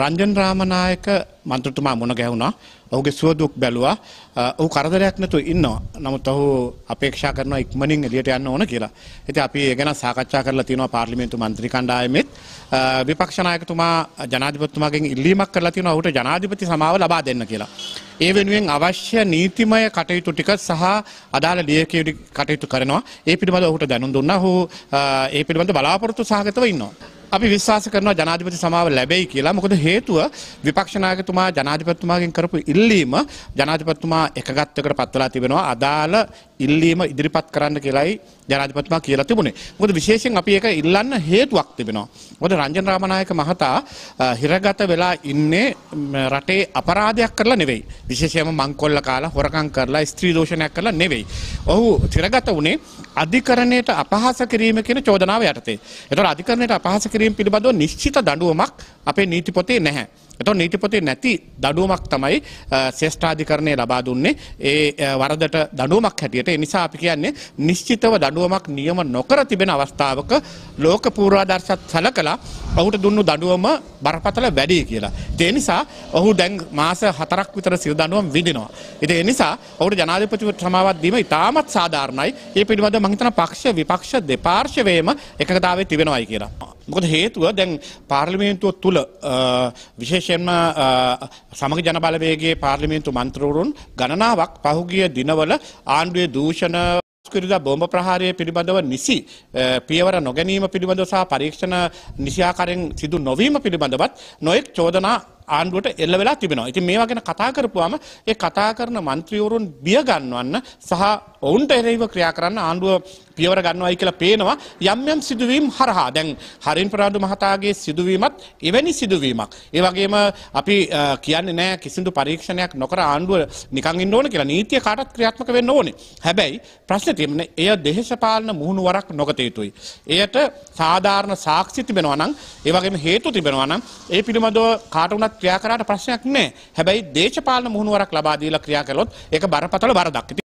රන්ජන් රාමනායක මන්ත්‍රතුමා මුණ ගැහුණා ඔහුගේ සුවදුක් බැලුවා ඔහු කරදරයක් නැතු ඉන්නවා නමුත් ඔහු අපේක්ෂා කරනවා ඉක්මනින් එලියට යන්න ඕන කියලා. ඉතින් අපි ඒ ගැන සාකච්ඡා කරලා තියෙනවා පාර්ලිමේන්තු මන්ත්‍රී කණ්ඩායමෙත් විපක්ෂ නායකතුමා ජනාධිපතිතුමාගෙන් ඉල්ලීමක් කරලා තියෙනවා ඔහුට ජනාධිපති සමාව ලබා දෙන්න කියලා. ඒ වෙනුවෙන් අවශ්‍ය නීතිමය කටයුතු ටික සහ අදාළ ලියකියුඩි කටයුතු කරනවා. ඒ පිළිබඳව ඔහුට දැනුම් දුන්නා. ඔහු ඒ පිළිබඳ බලාපොරොත්තු සහගතව ඉන්නවා. අපි විශ්වාස කරනවා ජනාධිපති සමාව ලැබෙයි කියලා. මොකද හේතුව විපක්ෂ නායකතුමා ජනාධිපතිතුමාගෙන් කරපු ඉල්ලීම ඉල්ලීම ජනාතිපත්තුමා එකගත්තකට පත්වලා තිබෙනවා අදාළ ඉල්ලීම ඉදිරිපත් කරන්න කියලායි ජනාධිපතිතුමා කියලා තිබුණේ. මොකද විශේෂයෙන් අපි ඒක ඉල්ලන්න හේතුවක් තිබෙනවා. මොකද රංජන රාමනායක මහතා හිරගත වෙලා ඉන්නේ රටේ අපරාධයක් කරලා නෙවෙයි. විශේෂයෙන්ම මංකොල්ල කාලා හොරකම් කරලා ස්ත්‍රී දෝෂණයක් කරලා නෙවෙයි. ඔහු හිරගත වුණේ අධිකරණයට අපහාස කිරීම කියන චෝදනාව යටතේ. ඒතර අධිකරණයට අපහාස කිරීම පිළිබඳව නිශ්චිත දඬුවමක් අපේ නීති පොතේ නැහැ. එතකොට නීති පොතේ නැති දඩුවමක් තමයි ශ්‍රේෂ්ඨාධිකරණය ලබා දුන්නේ. ඒ වරදට දඩුවමක් හැටියට. ඒ නිසා අපි කියන්නේ නිශ්චිතව දඩුවමක් නියම නොකර තිබෙන අවස්ථාවක ලෝක පූර්වාදර්ශත් සලකලා ඔහුට දුන්නු දඩුවම බරපතල වැඩි කියලා. ඒ නිසා ඔහු දැන් මාස 4ක් විතර සිල් දඩුවම් විඳිනවා. ඉතින් ඒ නිසා ඔහුට ජනාධිපතිවරට සමාවත් දීම ඉතාමත් සාධාරණයි. ඒ පිළිබඳව මම හිතන පක්ෂ විපක්ෂ දෙපාර්ශ්වයේම එකඟතාවයේ තිබෙනවායි කියලා. මොකද හේතුව දැන් පාර්ලිමේන්තුව තුළ විශේෂයෙන්ම සමග ජනබලවේගේ පාර්ලිමේන්තු මන්ත්‍රවරුන් ගණනාවක් පහුගිය දිනවල ආණ්ඩුවේ දූෂණ පසුකිරුදා බෝම්බ ප්‍රහාරය පිළිබඳව නිසි පියවර නොගැනීම පිළිබඳව සහ පරීක්ෂණ නිසියාකාරයෙන් සිදු නොවීම පිළිබඳවත් නොයෙක් චෝදනා ආණ්ඩුවට එල්ල වෙලා තිබෙනවා. ඉතින් මේවා ගැන කතා කරපුවාම ඒ කතා කරන മന്ത്രിවරුන් බිය ගන්නවන්න සහ ඔවුන්ට එරෙහිව ක්‍රියා කරන්න ආණ්ඩුව පියවර ගන්නවායි කියලා පේනවා යම් යම් සිදුවීම් හරහා. දැන් හරින් ප්‍රාදු මහතාගේ සිදුවීමත් එවැනි සිදුවීමක්. ඒ වගේම අපි කියන්නේ නෑ කිසිදු පරීක්ෂණයක් නොකර ආණ්ඩුව නිකන් ඉන්න ඕන කියලා නීතිය කාටත් ක්‍රියාත්මක වෙන්න ඕනේ. හැබැයි ප්‍රශ්නේ තියෙන්නේ එය දේශපාලන මුහුණු වරක් නොගත යුතුයි. එයට සාධාරණ සාක්ෂි තිබෙනවා නම් ඒ වගේම හේතු තිබෙනවා නම් ඒ පිළිබඳව කාට වුණත් ක්‍රියා කරාට ප්‍රශ්නයක් නෑ හැබැයි දේශපාලන මුහුණුවරක් ලබා දීලා ක්‍රියා කළොත් ඒක බරපතල බරදක්.